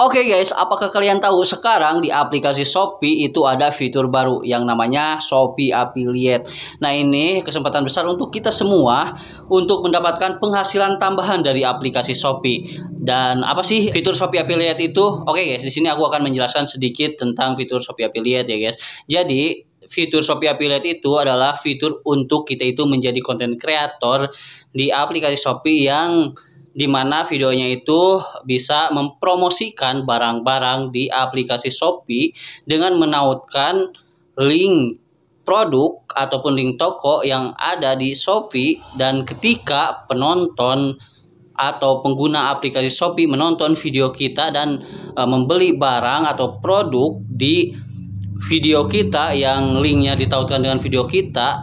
Oke okay guys, apakah kalian tahu sekarang di aplikasi Shopee itu ada fitur baru yang namanya Shopee Affiliate. Nah ini kesempatan besar untuk kita semua untuk mendapatkan penghasilan tambahan dari aplikasi Shopee. Dan apa sih fitur Shopee Affiliate itu? Oke okay guys, di sini aku akan menjelaskan sedikit tentang fitur Shopee Affiliate ya guys. Jadi fitur Shopee Affiliate itu adalah fitur untuk kita itu menjadi konten kreator di aplikasi Shopee yang di mana videonya itu bisa mempromosikan barang-barang di aplikasi Shopee dengan menautkan link produk ataupun link toko yang ada di Shopee dan ketika penonton atau pengguna aplikasi Shopee menonton video kita dan e, membeli barang atau produk di video kita yang linknya ditautkan dengan video kita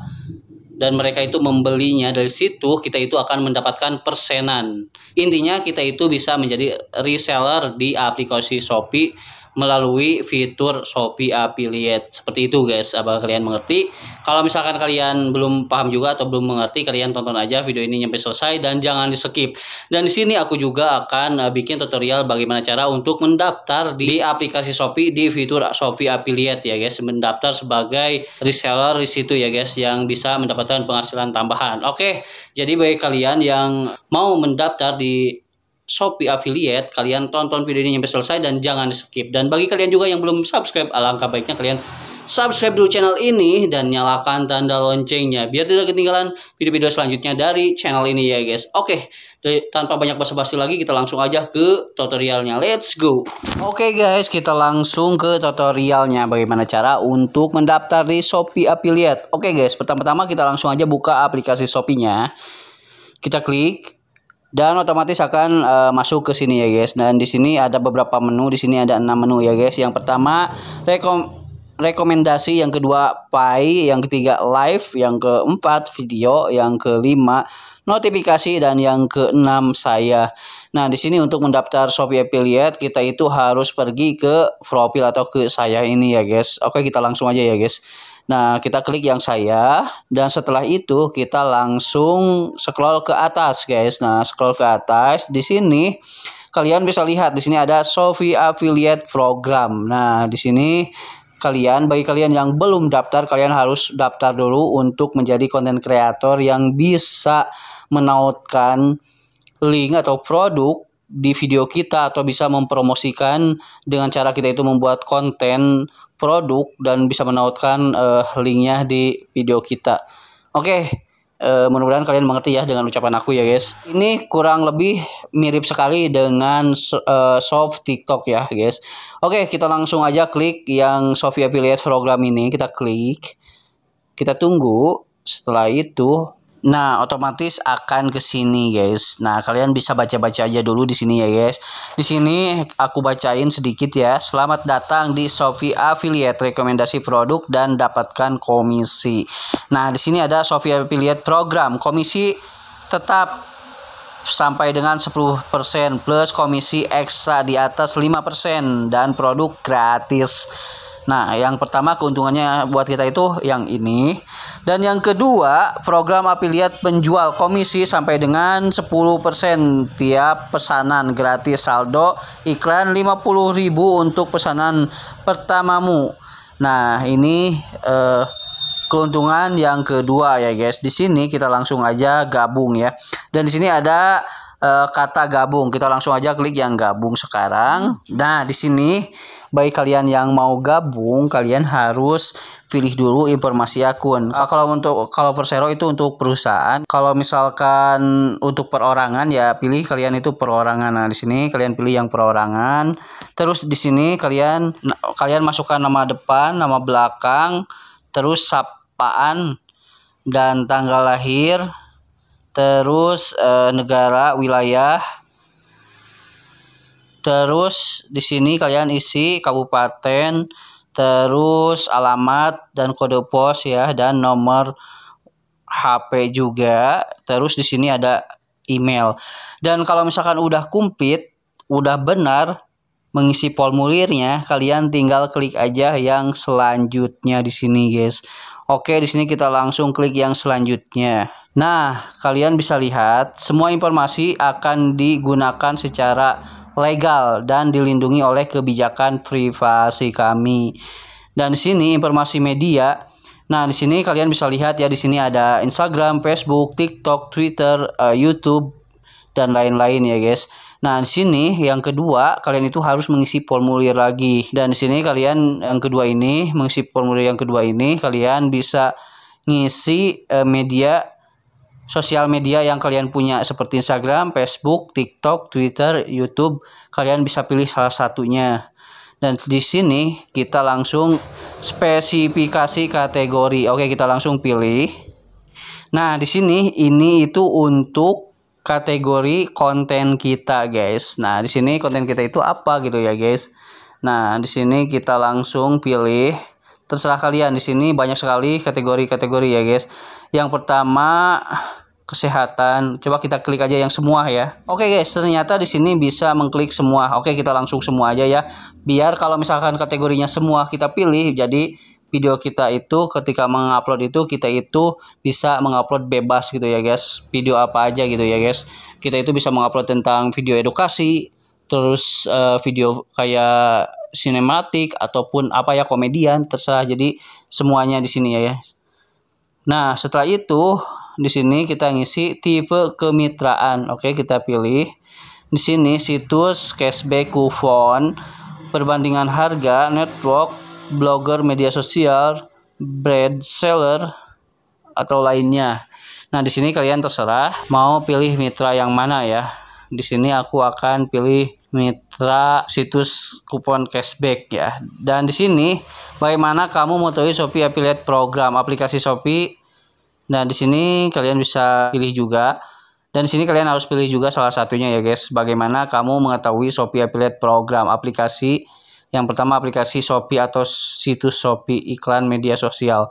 dan mereka itu membelinya dari situ kita itu akan mendapatkan persenan. Intinya kita itu bisa menjadi reseller di aplikasi Shopee melalui fitur Shopee Affiliate. Seperti itu guys, apakah kalian mengerti? Kalau misalkan kalian belum paham juga atau belum mengerti, kalian tonton aja video ini sampai selesai dan jangan di-skip. Dan di sini aku juga akan eh, bikin tutorial bagaimana cara untuk mendaftar di aplikasi Shopee di fitur Shopee Affiliate ya guys, mendaftar sebagai reseller di situ ya guys yang bisa mendapatkan penghasilan tambahan. Oke, jadi bagi kalian yang mau mendaftar di Shopee affiliate, kalian tonton video ini sampai selesai dan jangan skip. Dan bagi kalian juga yang belum subscribe, alangkah baiknya kalian subscribe dulu channel ini dan nyalakan tanda loncengnya biar tidak ketinggalan video-video selanjutnya dari channel ini ya guys. Oke, okay, tanpa banyak basa-basi lagi kita langsung aja ke tutorialnya. Let's go. Oke guys, kita langsung ke tutorialnya bagaimana cara untuk mendaftar di Shopee affiliate. Oke guys, pertama-tama kita langsung aja buka aplikasi Shopee-nya. Kita klik dan otomatis akan uh, masuk ke sini ya guys. Dan di sini ada beberapa menu, di sini ada enam menu ya guys. Yang pertama rekom rekomendasi, yang kedua pay, yang ketiga live, yang keempat video, yang kelima notifikasi dan yang keenam saya. Nah, di sini untuk mendaftar Shopee Affiliate kita itu harus pergi ke profil atau ke saya ini ya guys. Oke, kita langsung aja ya guys. Nah, kita klik yang saya dan setelah itu kita langsung scroll ke atas, guys. Nah, scroll ke atas di sini kalian bisa lihat di sini ada Sofi Affiliate Program. Nah, di sini kalian bagi kalian yang belum daftar kalian harus daftar dulu untuk menjadi konten kreator yang bisa menautkan link atau produk di video kita atau bisa mempromosikan dengan cara kita itu membuat konten produk dan bisa menautkan uh, linknya di video kita. Oke, okay, uh, eh, mudah-mudahan kalian mengerti ya dengan ucapan aku ya guys. Ini kurang lebih mirip sekali dengan uh, soft TikTok ya guys. Oke, okay, kita langsung aja klik yang soft Affiliate Program ini. Kita klik, kita tunggu. Setelah itu Nah, otomatis akan ke sini, guys. Nah, kalian bisa baca-baca aja dulu di sini ya, guys. Di sini aku bacain sedikit ya. Selamat datang di Shopee Affiliate rekomendasi produk dan dapatkan komisi. Nah, di sini ada Shopee Affiliate program. Komisi tetap sampai dengan 10% plus komisi ekstra di atas 5% dan produk gratis. Nah, yang pertama keuntungannya buat kita itu yang ini. Dan yang kedua, program afiliat penjual komisi sampai dengan 10% tiap pesanan gratis saldo iklan 50.000 untuk pesanan pertamamu. Nah, ini eh, keuntungan yang kedua ya, guys. Di sini kita langsung aja gabung ya. Dan di sini ada eh, kata gabung. Kita langsung aja klik yang gabung sekarang. Hmm. Nah, di sini baik kalian yang mau gabung kalian harus pilih dulu informasi akun uh, kalau untuk kalau Persero itu untuk perusahaan kalau misalkan untuk perorangan ya pilih kalian itu perorangan nah di sini kalian pilih yang perorangan terus di sini kalian kalian masukkan nama depan nama belakang terus sapaan dan tanggal lahir terus eh, negara wilayah Terus di sini kalian isi kabupaten, terus alamat dan kode pos ya dan nomor HP juga. Terus di sini ada email. Dan kalau misalkan udah kumpit udah benar, mengisi formulirnya, kalian tinggal klik aja yang selanjutnya di sini, guys. Oke, di sini kita langsung klik yang selanjutnya. Nah, kalian bisa lihat semua informasi akan digunakan secara legal dan dilindungi oleh kebijakan privasi kami. Dan di sini informasi media. Nah, di sini kalian bisa lihat ya di sini ada Instagram, Facebook, TikTok, Twitter, uh, YouTube dan lain-lain ya, guys. Nah, di sini yang kedua, kalian itu harus mengisi formulir lagi. Dan di sini kalian yang kedua ini, mengisi formulir yang kedua ini, kalian bisa ngisi uh, media sosial media yang kalian punya seperti Instagram, Facebook, TikTok, Twitter, YouTube, kalian bisa pilih salah satunya. Dan di sini kita langsung spesifikasi kategori. Oke, kita langsung pilih. Nah, di sini ini itu untuk kategori konten kita, guys. Nah, di sini konten kita itu apa gitu ya, guys. Nah, di sini kita langsung pilih terserah kalian di sini banyak sekali kategori-kategori ya guys yang pertama kesehatan coba kita klik aja yang semua ya oke guys ternyata di sini bisa mengklik semua oke kita langsung semua aja ya biar kalau misalkan kategorinya semua kita pilih jadi video kita itu ketika mengupload itu kita itu bisa mengupload bebas gitu ya guys video apa aja gitu ya guys kita itu bisa mengupload tentang video edukasi terus uh, video kayak sinematik ataupun apa ya komedian terserah jadi semuanya di sini ya ya. Nah, setelah itu di sini kita ngisi tipe kemitraan. Oke, kita pilih di sini situs cashback kupon, perbandingan harga, network, blogger media sosial, brand seller atau lainnya. Nah, di sini kalian terserah mau pilih mitra yang mana ya. Di sini aku akan pilih mitra situs kupon cashback ya. Dan di sini bagaimana kamu mengetahui Shopee Affiliate Program aplikasi Shopee. nah di sini kalian bisa pilih juga. Dan di sini kalian harus pilih juga salah satunya ya guys. Bagaimana kamu mengetahui Shopee Affiliate Program aplikasi yang pertama aplikasi Shopee atau situs Shopee iklan media sosial.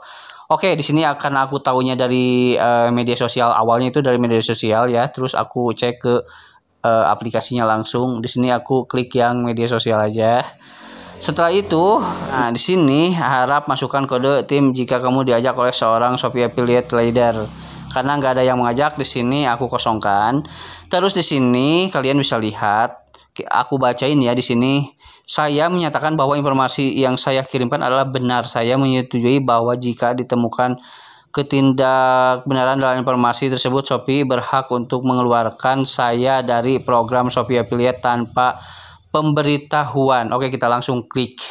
Oke, di sini akan aku tahunya dari uh, media sosial awalnya itu dari media sosial ya, terus aku cek ke uh, aplikasinya langsung. Di sini aku klik yang media sosial aja. Setelah itu, nah di sini harap masukkan kode tim jika kamu diajak oleh seorang Shopee affiliate leader. Karena nggak ada yang mengajak di sini aku kosongkan. Terus di sini kalian bisa lihat aku bacain ya di sini saya menyatakan bahwa informasi yang saya kirimkan adalah benar. Saya menyetujui bahwa jika ditemukan ketidakbenaran dalam informasi tersebut, Shopee berhak untuk mengeluarkan saya dari program Shopee Affiliate tanpa pemberitahuan. Oke, kita langsung klik.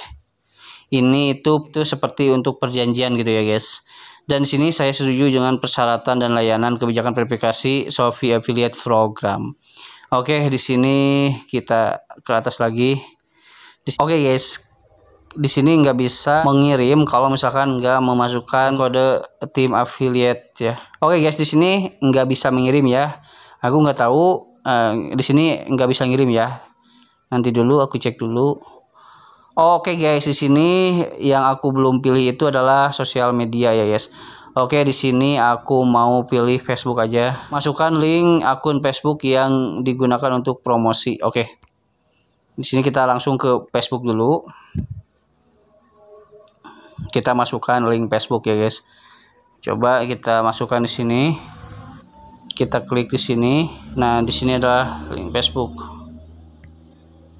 Ini itu itu seperti untuk perjanjian gitu ya, guys. Dan di sini saya setuju dengan persyaratan dan layanan kebijakan verifikasi Shopee Affiliate Program. Oke, di sini kita ke atas lagi. Oke, guys, di sini nggak bisa mengirim kalau misalkan nggak memasukkan kode tim affiliate ya. Oke guys, di sini nggak bisa mengirim ya. Aku nggak tahu uh, di sini nggak bisa ngirim ya. Nanti dulu aku cek dulu. Oke guys, di sini yang aku belum pilih itu adalah sosial media ya guys. Oke, di sini aku mau pilih Facebook aja. Masukkan link akun Facebook yang digunakan untuk promosi. Oke. Di sini kita langsung ke Facebook dulu kita masukkan link Facebook ya guys coba kita masukkan di sini kita klik di sini nah di sini adalah link Facebook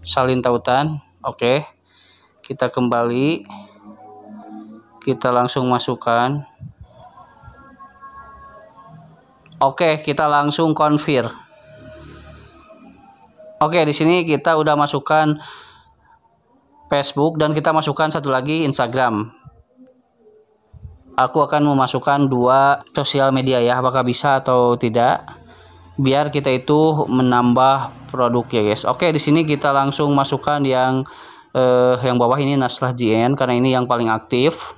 salin tautan oke kita kembali kita langsung masukkan Oke, kita langsung konfir. Oke, di sini kita udah masukkan Facebook dan kita masukkan satu lagi Instagram aku akan memasukkan dua sosial media ya apakah bisa atau tidak biar kita itu menambah produk ya guys oke di sini kita langsung masukkan yang eh, yang bawah ini Naslah JN karena ini yang paling aktif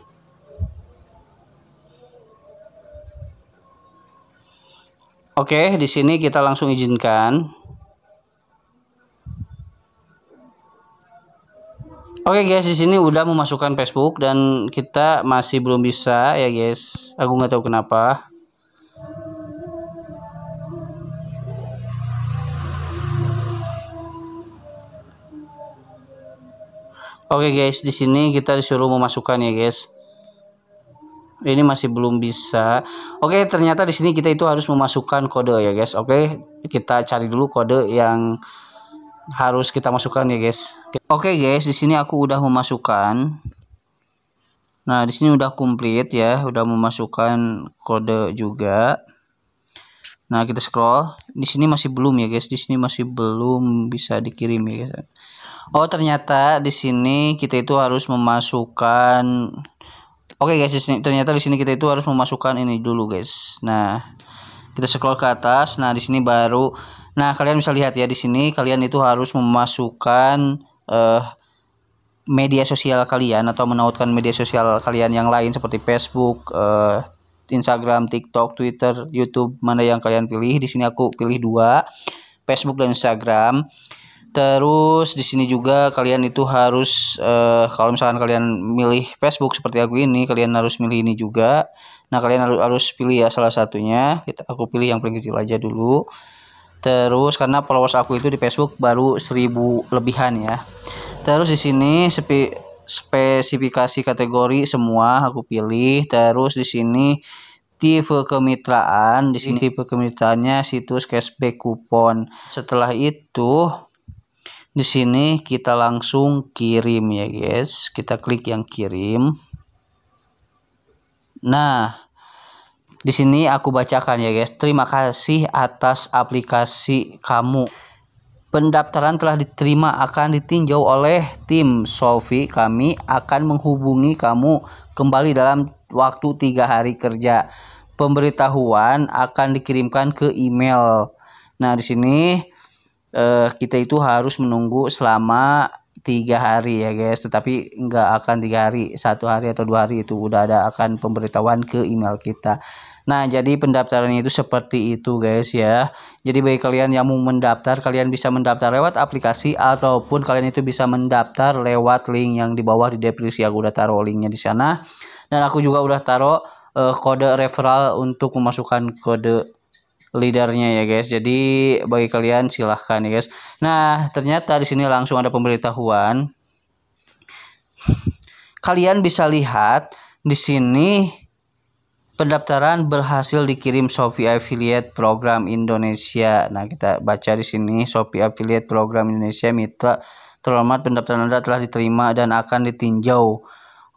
Oke, di sini kita langsung izinkan. Oke okay guys, di sini udah memasukkan Facebook dan kita masih belum bisa ya guys. Aku nggak tahu kenapa. Oke okay guys, di sini kita disuruh memasukkan ya guys. Ini masih belum bisa. Oke, okay, ternyata di sini kita itu harus memasukkan kode ya guys. Oke, okay, kita cari dulu kode yang harus kita masukkan ya guys. Oke okay guys, di sini aku udah memasukkan. Nah, di sini udah komplit ya, udah memasukkan kode juga. Nah, kita scroll. Di sini masih belum ya guys, di sini masih belum bisa dikirim ya guys. Oh, ternyata di sini kita itu harus memasukkan Oke okay guys, di ternyata di sini kita itu harus memasukkan ini dulu guys. Nah, kita scroll ke atas. Nah, di sini baru Nah, kalian bisa lihat ya di sini kalian itu harus memasukkan uh, media sosial kalian atau menautkan media sosial kalian yang lain seperti Facebook, uh, Instagram, TikTok, Twitter, YouTube, mana yang kalian pilih. Di sini aku pilih dua, Facebook dan Instagram. Terus di sini juga kalian itu harus uh, kalau misalkan kalian milih Facebook seperti aku ini, kalian harus milih ini juga. Nah, kalian harus harus pilih ya salah satunya. Kita aku pilih yang paling kecil aja dulu terus karena followers aku itu di Facebook baru 1000 lebihan ya terus di sini spe spesifikasi kategori semua aku pilih terus di sini tipe kemitraan di sini tipe kemitraannya situs cashback kupon setelah itu di sini kita langsung kirim ya guys kita klik yang kirim nah di sini aku bacakan ya guys. Terima kasih atas aplikasi kamu. Pendaftaran telah diterima akan ditinjau oleh tim Sofi. Kami akan menghubungi kamu kembali dalam waktu tiga hari kerja. Pemberitahuan akan dikirimkan ke email. Nah di sini eh, kita itu harus menunggu selama tiga hari ya guys tetapi nggak akan tiga hari satu hari atau dua hari itu udah ada akan pemberitahuan ke email kita nah jadi pendaftarannya itu seperti itu guys ya jadi bagi kalian yang mau mendaftar kalian bisa mendaftar lewat aplikasi ataupun kalian itu bisa mendaftar lewat link yang di bawah di deskripsi aku udah taruh linknya di sana dan aku juga udah taruh uh, kode referral untuk memasukkan kode lidarnya ya guys. Jadi bagi kalian silahkan ya guys. Nah ternyata di sini langsung ada pemberitahuan. Kalian bisa lihat di sini pendaftaran berhasil dikirim Shopee Affiliate Program Indonesia. Nah kita baca di sini Shopee Affiliate Program Indonesia Mitra terhormat pendaftaran Anda telah diterima dan akan ditinjau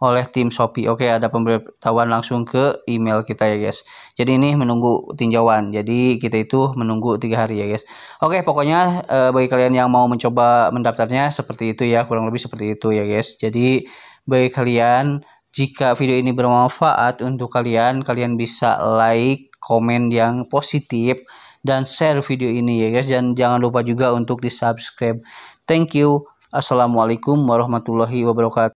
oleh tim Shopee. Oke, ada pemberitahuan langsung ke email kita ya, guys. Jadi ini menunggu tinjauan. Jadi kita itu menunggu tiga hari ya, guys. Oke, pokoknya e, bagi kalian yang mau mencoba mendaftarnya seperti itu ya, kurang lebih seperti itu ya, guys. Jadi bagi kalian jika video ini bermanfaat untuk kalian, kalian bisa like, komen yang positif dan share video ini ya, guys. Dan jangan lupa juga untuk di-subscribe. Thank you. Assalamualaikum warahmatullahi wabarakatuh.